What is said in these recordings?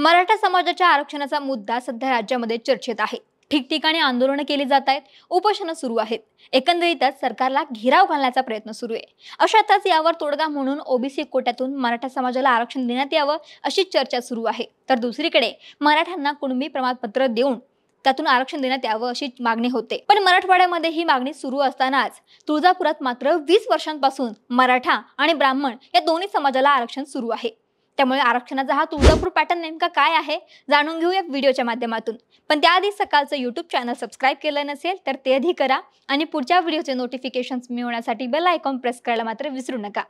मराठा समाजाच्या आरक्षणाचा मुद्दा सध्या राज्यामध्ये चर्चेत आहे ठिकठिकाणी आंदोलनं केली जात आहेत उपोषणं सुरू आहेत एकंदरीतच सरकारला घेराव घालण्याचा प्रयत्न सुरू आहे अशातच यावर तोडगा म्हणून ओबीसी कोट्यातून मराठा समाजाला आरक्षण देण्यात यावं अशी चर्चा सुरू आहे तर दुसरीकडे मराठ्यांना कुणबी प्रमाणपत्र देऊन त्यातून आरक्षण देण्यात यावं अशी मागणी होते पण मराठवाड्यामध्ये ही मागणी सुरू असतानाच तुळजापुरात मात्र वीस वर्षांपासून मराठा आणि ब्राह्मण या दोन्ही समाजाला आरक्षण सुरू आहे त्यामुळे आरक्षणाचा हा तुळजापूर पॅटर्न नेमका काय आहे जाणून घेऊया व्हिडिओच्या माध्यमातून पण त्याआधी सकाळचं यूट्यूब चॅनल सबस्क्राईब केलं नसेल तर ते आधी करा आणि पुढच्या व्हिडिओचे नोटिफिकेशन्स मिळवण्यासाठी बेल आयकॉन प्रेस करायला मात्र विसरू नका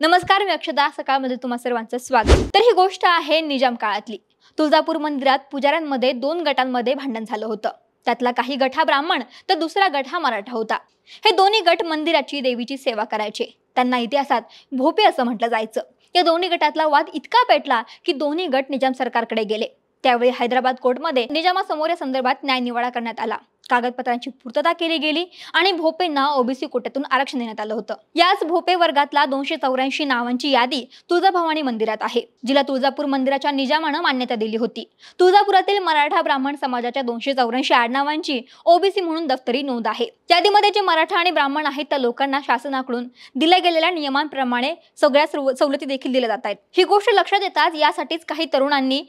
नमस्कार मी अक्षदा सकाळमध्ये तुम्हाला सर्वांचं स्वागत तर ही गोष्ट आहे निजाम काळातली तुळजापूर मंदिरात पुजाऱ्यांमध्ये दोन गटांमध्ये भांडण झालं होतं त्यातला काही गट हा ब्राह्मण तर दुसरा गट हा मराठा होता हे दोन्ही गट मंदिराची देवीची सेवा करायचे त्यांना इतिहासात भोपे असं म्हटलं जायचं या दोन्ही गटातला वाद इतका पेटला की दोन्ही गट निजाम सरकारकडे गेले त्यावेळी हैदराबाद कोर्टमध्ये निजामासमोर या संदर्भात न्यायनिवाडा करण्यात आला कागदपत्रांची पूर्तता केली गेली आणि भोपेंना ओबीसी कोट्यातून आरक्षण देण्यात आलं होतं याच भोपे वर्गातला दोनशे चौऱ्याऐंशी नावांची यादी तुळजाभवानी मंदिरात आहे जिला तुळजापूर मंदिराच्या निजामानं मान्यता दिली होती तुळजापुरातील मराठा ब्राह्मण समाजाच्या दोनशे चौऱ्याऐंशी आडनावांची ओबीसी म्हणून दफ्तरी नोंद आहे यादीमध्ये जे मराठा आणि ब्राह्मण आहेत त्या लोकांना शासनाकडून दिल्या गेलेल्या नियमांप्रमाणे सगळ्या सवलती देखील दिल्या जात आहेत ही गोष्ट लक्षात येताच यासाठीच काही तरुणांनी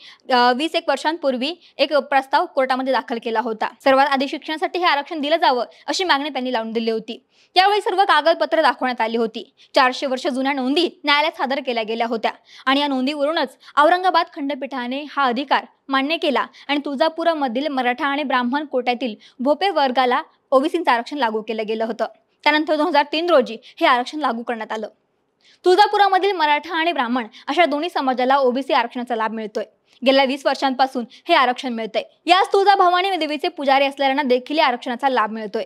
वीस एक वर्षांपूर्वी एक प्रस्ताव कोर्टामध्ये दाखल केला होता सर्वात आधी शिक्षणासाठी हे आरक्षण दिलं जावं अशी मागणी त्यांनी लावून दिली होती त्यावेळी सर्व कागदपत्र दाखवण्यात आली होती चारशे वर्ष जुन्या नोंदी न्यायालयात सादर केल्या गेल्या होत्या आणि या नोंदीवरूनच औरंगाबाद खंडपीठाने हा अधिकार मान्य केला आणि तुळजापुरामधील मराठा आणि ब्राह्मण कोट्यातील भोपे वर्गाला ओबीसीचं आरक्षण लागू केलं गेलं होतं त्यानंतर दोन हजार तीन रोजी हे आरक्षण लागू करण्यात आलं तुळजापुरामधील मराठा आणि ब्राह्मण अशा दोन्ही समाजाला ओबीसी आरक्षणाचा लाभ मिळतोय गेल्या वीस वर्षांपासून हे आरक्षण मिळतंय याच तुळजा भवानी देवीचे पुजारी असलेल्यांना देखील आरक्षणाचा लाभ मिळतोय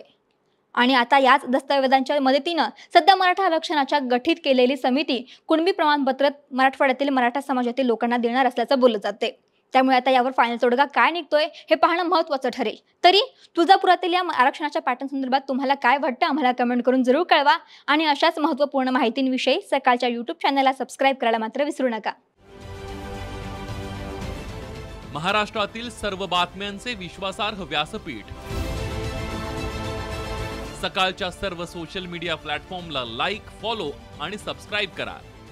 आणि आता याच दस्तावेजांच्या मदतीनं सध्या मराठा आरक्षणाच्या गठीत केलेली समिती कुणबी प्रमाणपत्र मराठवाड्यातील मराठा समाजातील लोकांना देणार असल्याचं बोललं जाते त्यामुळे आता यावर फायनल तोडगा काय निघतोय हे पाहणं महत्वाचं ठरेल तरी तुळजापुरातील या आरक्षणाच्या संदर्भात तुम्हाला काय वाटतं आम्हाला कमेंट करून जरूर कळवा आणि अशाच महत्त्वपूर्ण माहितींविषयी सकाळच्या युट्यूब चॅनलला सबस्क्राईब करायला मात्र विसरू नका महाराष्ट्रातील सर्व बातम्यांचे विश्वासार्ह व्यासपीठ सकाळच्या सर्व सोशल मीडिया प्लॅटफॉर्मला लाईक फॉलो आणि सबस्क्राईब करा